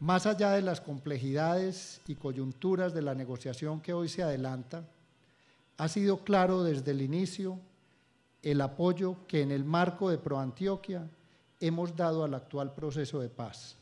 Más allá de las complejidades y coyunturas de la negociación que hoy se adelanta, ha sido claro desde el inicio el apoyo que en el marco de Antioquia hemos dado al actual proceso de paz.